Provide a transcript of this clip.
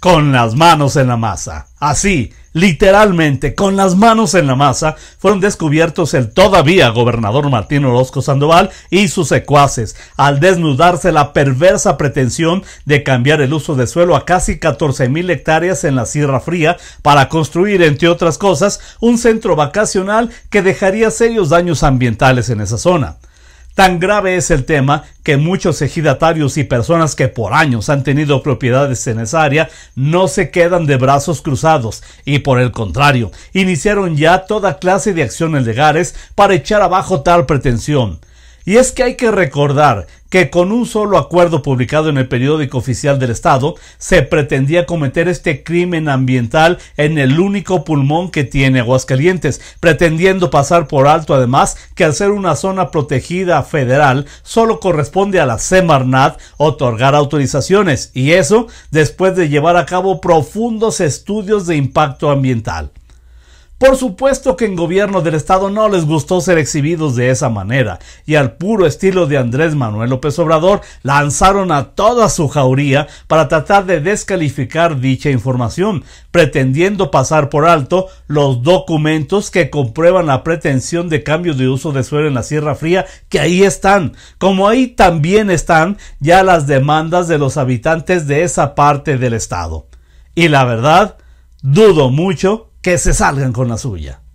con las manos en la masa. Así, literalmente, con las manos en la masa, fueron descubiertos el todavía gobernador Martín Orozco Sandoval y sus secuaces, al desnudarse la perversa pretensión de cambiar el uso de suelo a casi 14.000 hectáreas en la Sierra Fría para construir, entre otras cosas, un centro vacacional que dejaría serios daños ambientales en esa zona. Tan grave es el tema que muchos ejidatarios y personas que por años han tenido propiedades en esa área no se quedan de brazos cruzados y por el contrario, iniciaron ya toda clase de acciones legales para echar abajo tal pretensión. Y es que hay que recordar que con un solo acuerdo publicado en el periódico oficial del Estado se pretendía cometer este crimen ambiental en el único pulmón que tiene Aguascalientes, pretendiendo pasar por alto además que al ser una zona protegida federal solo corresponde a la Semarnat otorgar autorizaciones y eso después de llevar a cabo profundos estudios de impacto ambiental. Por supuesto que en gobierno del Estado no les gustó ser exhibidos de esa manera, y al puro estilo de Andrés Manuel López Obrador, lanzaron a toda su jauría para tratar de descalificar dicha información, pretendiendo pasar por alto los documentos que comprueban la pretensión de cambio de uso de suelo en la Sierra Fría, que ahí están, como ahí también están ya las demandas de los habitantes de esa parte del Estado. Y la verdad, dudo mucho que se salgan con la suya.